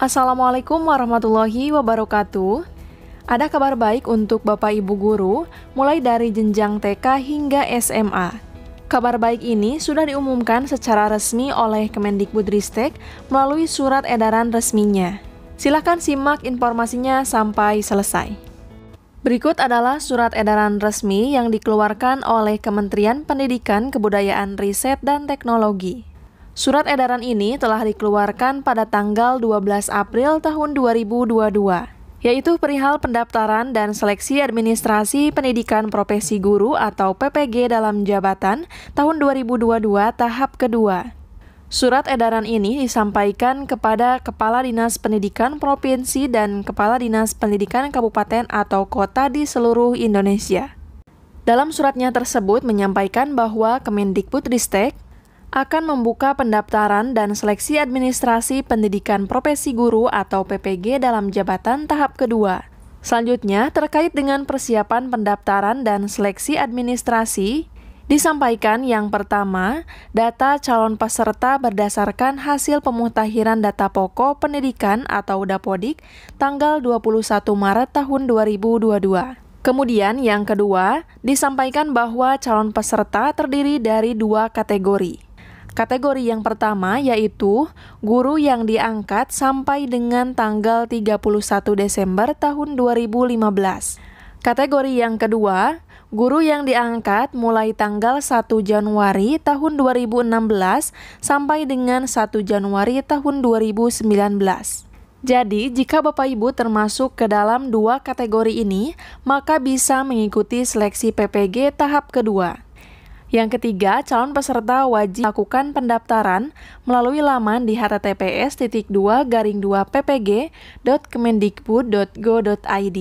Assalamualaikum warahmatullahi wabarakatuh. Ada kabar baik untuk Bapak Ibu guru, mulai dari jenjang TK hingga SMA. Kabar baik ini sudah diumumkan secara resmi oleh Kemendikbudristek melalui surat edaran resminya. Silakan simak informasinya sampai selesai. Berikut adalah surat edaran resmi yang dikeluarkan oleh Kementerian Pendidikan, Kebudayaan, Riset, dan Teknologi. Surat edaran ini telah dikeluarkan pada tanggal 12 April tahun 2022, yaitu perihal pendaftaran dan seleksi administrasi pendidikan profesi guru atau PPG dalam jabatan tahun 2022 tahap kedua. Surat edaran ini disampaikan kepada Kepala Dinas Pendidikan Provinsi dan Kepala Dinas Pendidikan Kabupaten atau Kota di seluruh Indonesia. Dalam suratnya tersebut menyampaikan bahwa Kemendikbudristek akan membuka pendaftaran dan seleksi administrasi pendidikan profesi guru atau PPG dalam jabatan tahap kedua. Selanjutnya, terkait dengan persiapan pendaftaran dan seleksi administrasi, disampaikan yang pertama, data calon peserta berdasarkan hasil pemutahiran data pokok pendidikan atau DAPODIK tanggal 21 Maret tahun 2022. Kemudian yang kedua, disampaikan bahwa calon peserta terdiri dari dua kategori. Kategori yang pertama yaitu guru yang diangkat sampai dengan tanggal 31 Desember tahun 2015. Kategori yang kedua, guru yang diangkat mulai tanggal 1 Januari tahun 2016 sampai dengan 1 Januari tahun 2019. Jadi, jika Bapak Ibu termasuk ke dalam dua kategori ini, maka bisa mengikuti seleksi PPG tahap kedua. Yang ketiga, calon peserta wajib melakukan pendaftaran melalui laman di https.2 garing 2 ppg.kemendikbud.go.id,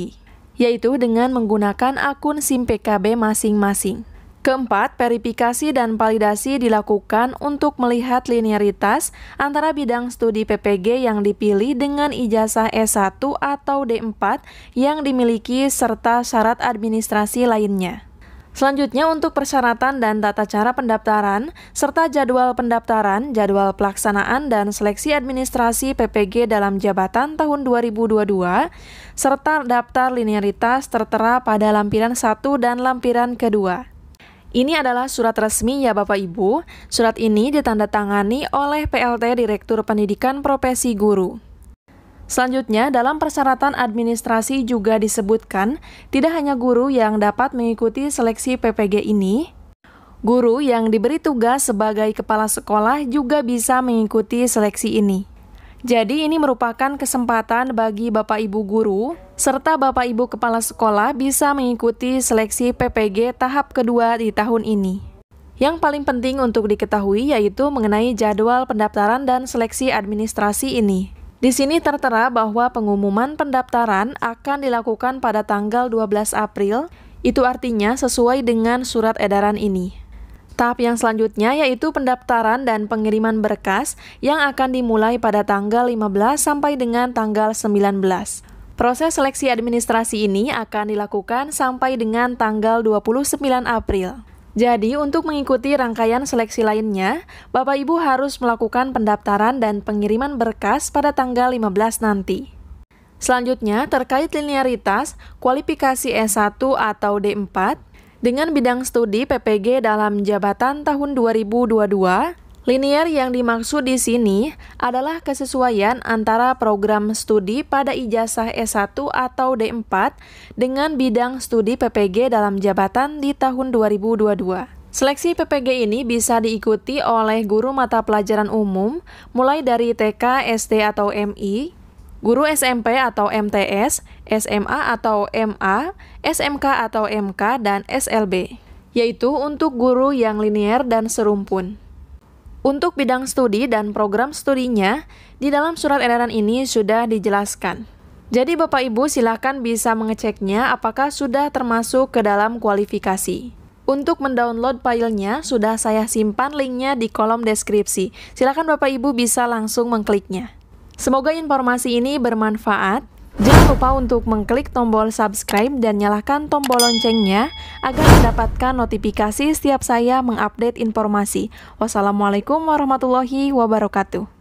yaitu dengan menggunakan akun SIM PKB masing-masing. Keempat, verifikasi dan validasi dilakukan untuk melihat linearitas antara bidang studi PPG yang dipilih dengan ijazah S1 atau D4 yang dimiliki serta syarat administrasi lainnya. Selanjutnya untuk persyaratan dan tata cara pendaftaran, serta jadwal pendaftaran, jadwal pelaksanaan dan seleksi administrasi PPG dalam jabatan tahun 2022, serta daftar linearitas tertera pada lampiran 1 dan lampiran kedua. Ini adalah surat resmi ya Bapak Ibu. Surat ini ditandatangani oleh PLT Direktur Pendidikan Profesi Guru. Selanjutnya, dalam persyaratan administrasi juga disebutkan tidak hanya guru yang dapat mengikuti seleksi PPG ini, guru yang diberi tugas sebagai kepala sekolah juga bisa mengikuti seleksi ini. Jadi ini merupakan kesempatan bagi Bapak Ibu guru serta Bapak Ibu kepala sekolah bisa mengikuti seleksi PPG tahap kedua di tahun ini. Yang paling penting untuk diketahui yaitu mengenai jadwal pendaftaran dan seleksi administrasi ini. Di sini tertera bahwa pengumuman pendaftaran akan dilakukan pada tanggal 12 April, itu artinya sesuai dengan surat edaran ini. Tahap yang selanjutnya yaitu pendaftaran dan pengiriman berkas yang akan dimulai pada tanggal 15 sampai dengan tanggal 19. Proses seleksi administrasi ini akan dilakukan sampai dengan tanggal 29 April. Jadi, untuk mengikuti rangkaian seleksi lainnya, Bapak Ibu harus melakukan pendaftaran dan pengiriman berkas pada tanggal 15 nanti. Selanjutnya, terkait linearitas, kualifikasi S1 atau D4 dengan bidang studi PPG dalam jabatan tahun 2022 Linear yang dimaksud di sini adalah kesesuaian antara program studi pada ijazah S1 atau D4 dengan bidang studi PPG dalam jabatan di tahun 2022. Seleksi PPG ini bisa diikuti oleh guru mata pelajaran umum, mulai dari TK, SD atau MI, guru SMP atau MTS, SMA atau MA, SMK atau MK, dan SLB, yaitu untuk guru yang linier dan serumpun. Untuk bidang studi dan program studinya, di dalam surat edaran ini sudah dijelaskan. Jadi Bapak Ibu silahkan bisa mengeceknya apakah sudah termasuk ke dalam kualifikasi. Untuk mendownload filenya, sudah saya simpan linknya di kolom deskripsi. Silakan Bapak Ibu bisa langsung mengkliknya. Semoga informasi ini bermanfaat. Jangan lupa untuk mengklik tombol subscribe dan nyalakan tombol loncengnya agar mendapatkan notifikasi setiap saya mengupdate informasi. Wassalamualaikum warahmatullahi wabarakatuh.